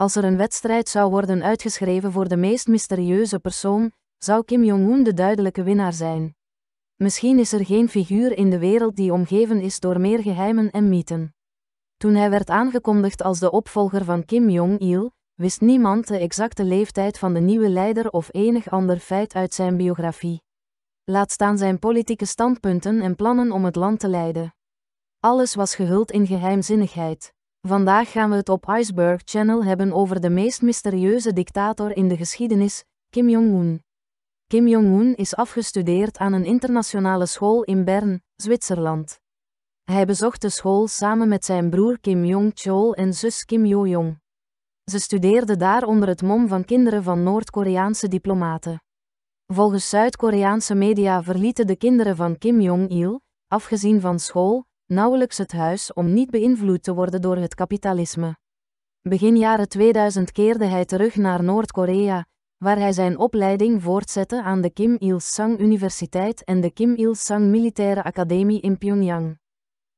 Als er een wedstrijd zou worden uitgeschreven voor de meest mysterieuze persoon, zou Kim Jong-un de duidelijke winnaar zijn. Misschien is er geen figuur in de wereld die omgeven is door meer geheimen en mythen. Toen hij werd aangekondigd als de opvolger van Kim Jong-il, wist niemand de exacte leeftijd van de nieuwe leider of enig ander feit uit zijn biografie. Laat staan zijn politieke standpunten en plannen om het land te leiden. Alles was gehuld in geheimzinnigheid. Vandaag gaan we het op Iceberg Channel hebben over de meest mysterieuze dictator in de geschiedenis, Kim Jong-un. Kim Jong-un is afgestudeerd aan een internationale school in Bern, Zwitserland. Hij bezocht de school samen met zijn broer Kim Jong-chol en zus Kim Yo-jong. Ze studeerden daar onder het mom van kinderen van Noord-Koreaanse diplomaten. Volgens Zuid-Koreaanse media verlieten de kinderen van Kim Jong-il, afgezien van school, nauwelijks het huis om niet beïnvloed te worden door het kapitalisme. Begin jaren 2000 keerde hij terug naar Noord-Korea, waar hij zijn opleiding voortzette aan de Kim Il-sung Universiteit en de Kim Il-sung Militaire Academie in Pyongyang.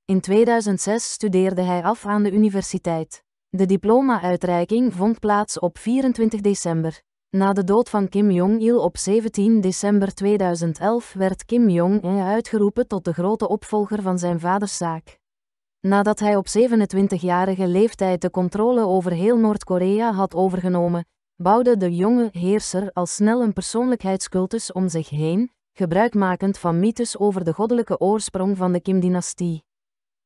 In 2006 studeerde hij af aan de universiteit. De diploma-uitreiking vond plaats op 24 december. Na de dood van Kim Jong-il op 17 december 2011 werd Kim Jong-un uitgeroepen tot de grote opvolger van zijn vaders zaak. Nadat hij op 27-jarige leeftijd de controle over heel Noord-Korea had overgenomen, bouwde de jonge heerser al snel een persoonlijkheidscultus om zich heen, gebruikmakend van mythes over de goddelijke oorsprong van de Kim-dynastie.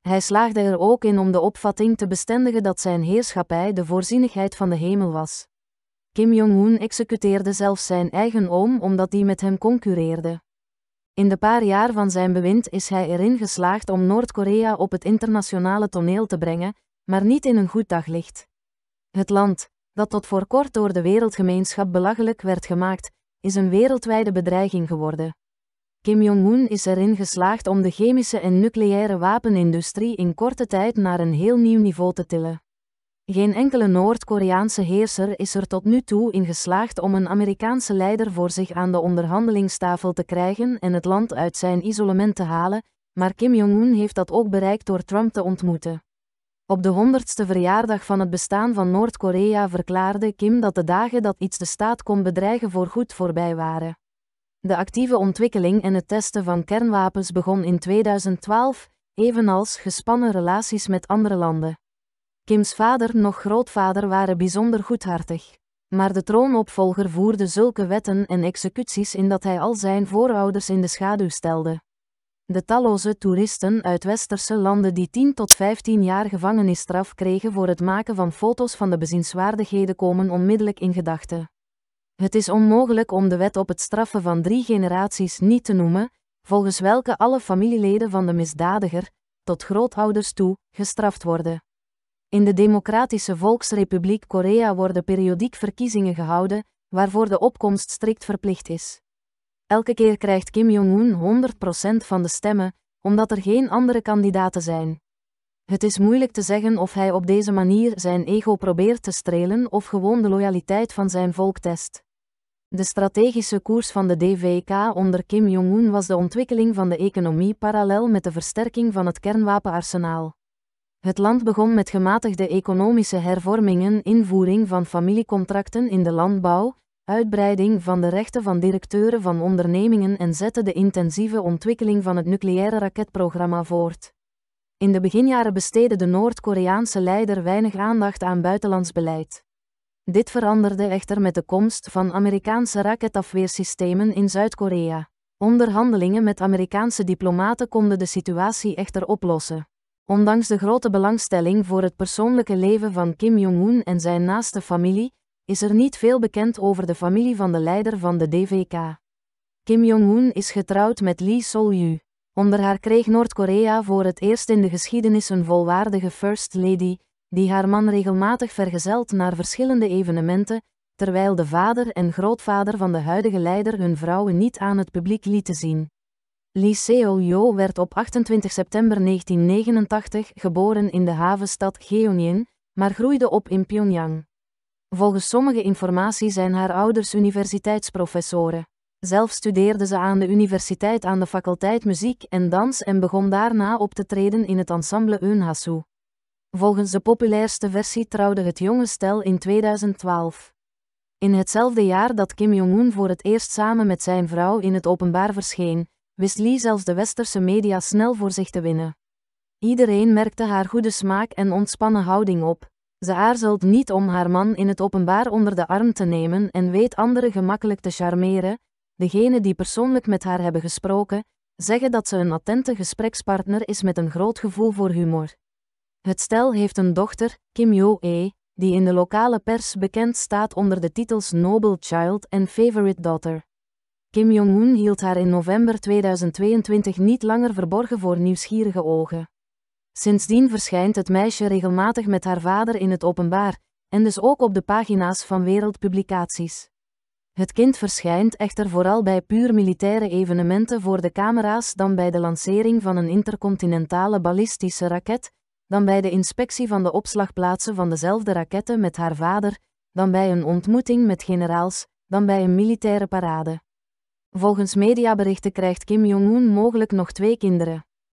Hij slaagde er ook in om de opvatting te bestendigen dat zijn heerschappij de voorzienigheid van de hemel was. Kim Jong-un executeerde zelfs zijn eigen oom omdat die met hem concurreerde. In de paar jaar van zijn bewind is hij erin geslaagd om Noord-Korea op het internationale toneel te brengen, maar niet in een goed daglicht. Het land, dat tot voor kort door de wereldgemeenschap belachelijk werd gemaakt, is een wereldwijde bedreiging geworden. Kim Jong-un is erin geslaagd om de chemische en nucleaire wapenindustrie in korte tijd naar een heel nieuw niveau te tillen. Geen enkele Noord-Koreaanse heerser is er tot nu toe in geslaagd om een Amerikaanse leider voor zich aan de onderhandelingstafel te krijgen en het land uit zijn isolement te halen, maar Kim Jong-un heeft dat ook bereikt door Trump te ontmoeten. Op de honderdste verjaardag van het bestaan van Noord-Korea verklaarde Kim dat de dagen dat iets de staat kon bedreigen voorgoed voorbij waren. De actieve ontwikkeling en het testen van kernwapens begon in 2012, evenals gespannen relaties met andere landen. Kims vader noch grootvader waren bijzonder goedhartig. Maar de troonopvolger voerde zulke wetten en executies in dat hij al zijn voorouders in de schaduw stelde. De talloze toeristen uit westerse landen die 10 tot 15 jaar gevangenisstraf kregen voor het maken van foto's van de bezienswaardigheden komen onmiddellijk in gedachten. Het is onmogelijk om de wet op het straffen van drie generaties niet te noemen, volgens welke alle familieleden van de misdadiger, tot grootouders toe, gestraft worden. In de Democratische Volksrepubliek Korea worden periodiek verkiezingen gehouden, waarvoor de opkomst strikt verplicht is. Elke keer krijgt Kim Jong-un 100% van de stemmen, omdat er geen andere kandidaten zijn. Het is moeilijk te zeggen of hij op deze manier zijn ego probeert te strelen of gewoon de loyaliteit van zijn volk test. De strategische koers van de DVK onder Kim Jong-un was de ontwikkeling van de economie parallel met de versterking van het kernwapenarsenaal. Het land begon met gematigde economische hervormingen, invoering van familiecontracten in de landbouw, uitbreiding van de rechten van directeuren van ondernemingen en zette de intensieve ontwikkeling van het nucleaire raketprogramma voort. In de beginjaren besteedde de Noord-Koreaanse leider weinig aandacht aan buitenlands beleid. Dit veranderde echter met de komst van Amerikaanse raketafweersystemen in Zuid-Korea. Onderhandelingen met Amerikaanse diplomaten konden de situatie echter oplossen. Ondanks de grote belangstelling voor het persoonlijke leven van Kim Jong-un en zijn naaste familie, is er niet veel bekend over de familie van de leider van de DVK. Kim Jong-un is getrouwd met Lee Sol-ju. Onder haar kreeg Noord-Korea voor het eerst in de geschiedenis een volwaardige First Lady, die haar man regelmatig vergezelt naar verschillende evenementen, terwijl de vader en grootvader van de huidige leider hun vrouwen niet aan het publiek lieten zien. Lee Seol-yo werd op 28 september 1989 geboren in de havenstad Gyeongin, maar groeide op in Pyongyang. Volgens sommige informatie zijn haar ouders universiteitsprofessoren. Zelf studeerde ze aan de universiteit aan de faculteit muziek en dans en begon daarna op te treden in het ensemble Eunhasu. Volgens de populairste versie trouwde het jonge stel in 2012. In hetzelfde jaar dat Kim Jong-un voor het eerst samen met zijn vrouw in het openbaar verscheen, wist Lee zelfs de westerse media snel voor zich te winnen. Iedereen merkte haar goede smaak en ontspannen houding op. Ze aarzelt niet om haar man in het openbaar onder de arm te nemen en weet anderen gemakkelijk te charmeren. Degenen die persoonlijk met haar hebben gesproken, zeggen dat ze een attente gesprekspartner is met een groot gevoel voor humor. Het stel heeft een dochter, Kim Yo-e, die in de lokale pers bekend staat onder de titels Noble Child en Favorite Daughter. Kim Jong-un hield haar in november 2022 niet langer verborgen voor nieuwsgierige ogen. Sindsdien verschijnt het meisje regelmatig met haar vader in het openbaar, en dus ook op de pagina's van wereldpublicaties. Het kind verschijnt echter vooral bij puur militaire evenementen voor de camera's dan bij de lancering van een intercontinentale ballistische raket, dan bij de inspectie van de opslagplaatsen van dezelfde raketten met haar vader, dan bij een ontmoeting met generaals, dan bij een militaire parade. Volgens mediaberichten krijgt Kim Jong-un mogelijk nog twee kinderen.